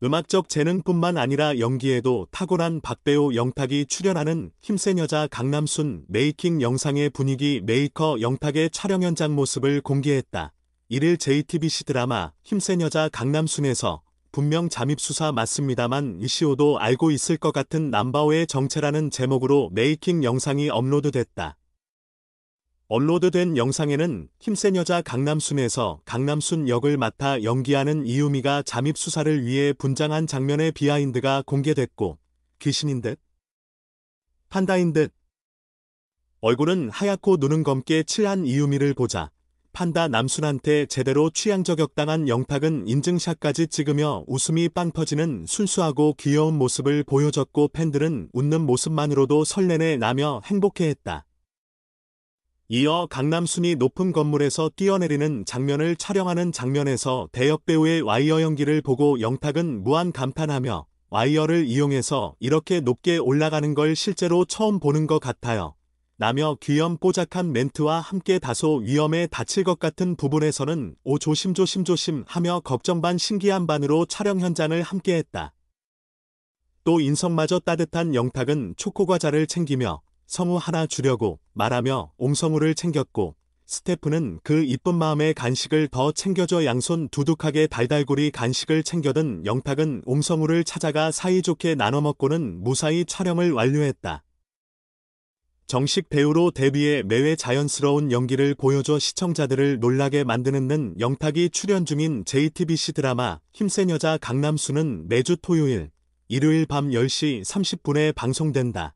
음악적 재능뿐만 아니라 연기에도 탁월한 박대우 영탁이 출연하는 힘센 여자 강남순 메이킹 영상의 분위기 메이커 영탁의 촬영 현장 모습을 공개했다. 1일 JTBC 드라마 힘센 여자 강남순에서 분명 잠입수사 맞습니다만 이시오도 알고 있을 것 같은 남바오의 정체라는 제목으로 메이킹 영상이 업로드됐다. 업로드된 영상에는 힘센 여자 강남순에서 강남순 역을 맡아 연기하는 이유미가 잠입 수사를 위해 분장한 장면의 비하인드가 공개됐고 귀신인 듯 판다인 듯 얼굴은 하얗고 눈은 검게 칠한 이유미를 보자 판다 남순한테 제대로 취향 저격당한 영탁은 인증샷까지 찍으며 웃음이 빵 터지는 순수하고 귀여운 모습을 보여줬고 팬들은 웃는 모습만으로도 설레네 나며 행복해했다. 이어 강남 순위 높은 건물에서 뛰어내리는 장면을 촬영하는 장면에서 대역 배우의 와이어 연기를 보고 영탁은 무한 감탄하며 와이어를 이용해서 이렇게 높게 올라가는 걸 실제로 처음 보는 것 같아요. 라며 귀염뽀작한 멘트와 함께 다소 위험에 다칠 것 같은 부분에서는 오 조심조심조심 하며 걱정 반 신기한 반으로 촬영 현장을 함께했다. 또 인성마저 따뜻한 영탁은 초코과자를 챙기며 성우 하나 주려고 말하며 옹성우를 챙겼고 스태프는 그 이쁜 마음에 간식을 더 챙겨줘 양손 두둑하게 달달구리 간식을 챙겨든 영탁은 옹성우를 찾아가 사이좋게 나눠먹고는 무사히 촬영을 완료했다. 정식 배우로 데뷔해 매회 자연스러운 연기를 보여줘 시청자들을 놀라게 만드는 는 영탁이 출연 중인 JTBC 드라마 힘센 여자 강남수는 매주 토요일, 일요일 밤 10시 30분에 방송된다.